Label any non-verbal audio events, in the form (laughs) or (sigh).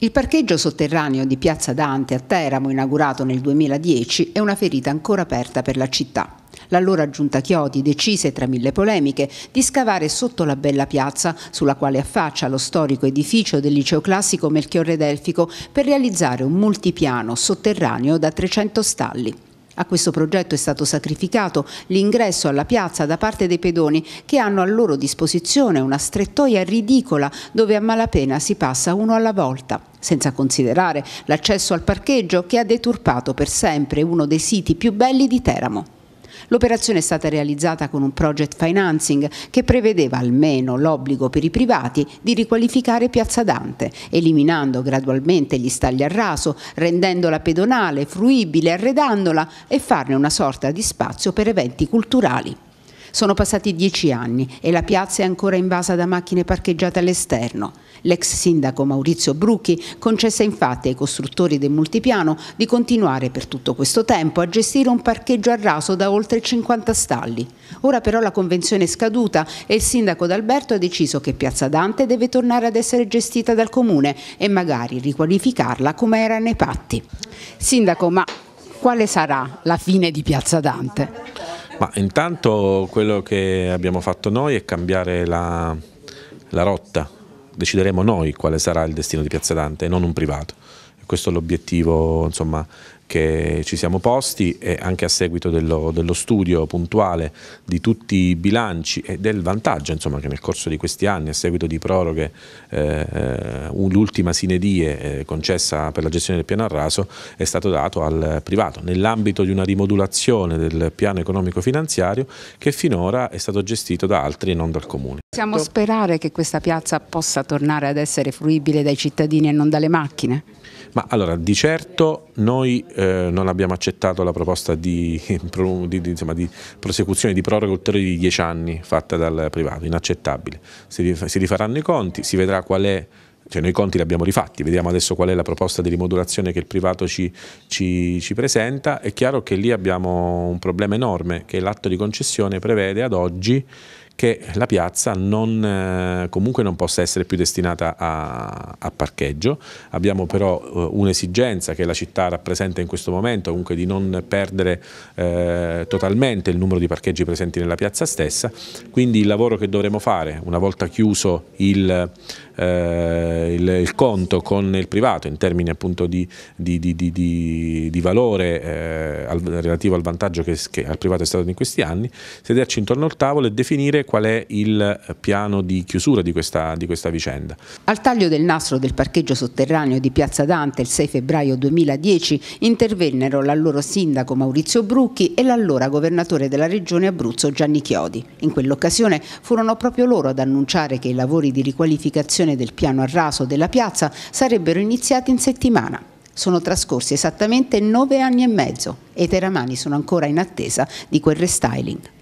Il parcheggio sotterraneo di Piazza Dante a Teramo, inaugurato nel 2010, è una ferita ancora aperta per la città. L'allora giunta Chiodi decise, tra mille polemiche, di scavare sotto la bella piazza, sulla quale affaccia lo storico edificio del liceo classico Melchiorre Delfico, per realizzare un multipiano sotterraneo da 300 stalli. A questo progetto è stato sacrificato l'ingresso alla piazza da parte dei pedoni che hanno a loro disposizione una strettoia ridicola dove a malapena si passa uno alla volta senza considerare l'accesso al parcheggio che ha deturpato per sempre uno dei siti più belli di Teramo. L'operazione è stata realizzata con un project financing che prevedeva almeno l'obbligo per i privati di riqualificare Piazza Dante, eliminando gradualmente gli stagli a raso, rendendola pedonale, fruibile, arredandola e farne una sorta di spazio per eventi culturali. Sono passati dieci anni e la piazza è ancora invasa da macchine parcheggiate all'esterno. L'ex sindaco Maurizio Brucchi concesse infatti ai costruttori del multipiano di continuare per tutto questo tempo a gestire un parcheggio a raso da oltre 50 stalli. Ora però la convenzione è scaduta e il sindaco D'Alberto ha deciso che Piazza Dante deve tornare ad essere gestita dal comune e magari riqualificarla come era nei patti. Sindaco, ma quale sarà la fine di Piazza Dante? Ma intanto quello che abbiamo fatto noi è cambiare la, la rotta, decideremo noi quale sarà il destino di Piazza Dante e non un privato. Questo è l'obiettivo insomma, che ci siamo posti e anche a seguito dello, dello, studio puntuale di tutti i bilanci e del vantaggio insomma, che nel corso di questi anni a seguito di proroghe eh, l'ultima sinedie eh, concessa per la gestione del piano arraso è stato dato al privato nell'ambito di una rimodulazione del piano economico finanziario che finora è stato gestito da altri e non dal comune. Possiamo sperare che questa piazza possa tornare ad essere fruibile dai cittadini e non dalle macchine? Ma allora, di certo noi eh, non abbiamo accettato la proposta di, (laughs) di, di, insomma, di, prosecuzione, di proroga ulteriore di 10 anni fatta dal privato, inaccettabile. Si, rif si rifaranno i conti, si vedrà qual è cioè noi i conti li abbiamo rifatti, vediamo adesso qual è la proposta di rimodulazione che il privato ci, ci, ci presenta, è chiaro che lì abbiamo un problema enorme che l'atto di concessione prevede ad oggi che la piazza non, eh, comunque non possa essere più destinata a, a parcheggio. Abbiamo però eh, un'esigenza che la città rappresenta in questo momento, comunque di non perdere eh, totalmente il numero di parcheggi presenti nella piazza stessa, quindi il lavoro che dovremo fare una volta chiuso il, eh, il, il conto con il privato in termini appunto di, di, di, di valore eh, al, relativo al vantaggio che, che al privato è stato in questi anni, sederci intorno al tavolo e definire qual è il piano di chiusura di questa, di questa vicenda. Al taglio del nastro del parcheggio sotterraneo di Piazza Dante il 6 febbraio 2010 intervennero l'allora sindaco Maurizio Brucchi e l'allora governatore della regione Abruzzo Gianni Chiodi. In quell'occasione furono proprio loro ad annunciare che i lavori di riqualificazione del piano a raso della piazza sarebbero iniziati in settimana. Sono trascorsi esattamente nove anni e mezzo e i teramani sono ancora in attesa di quel restyling.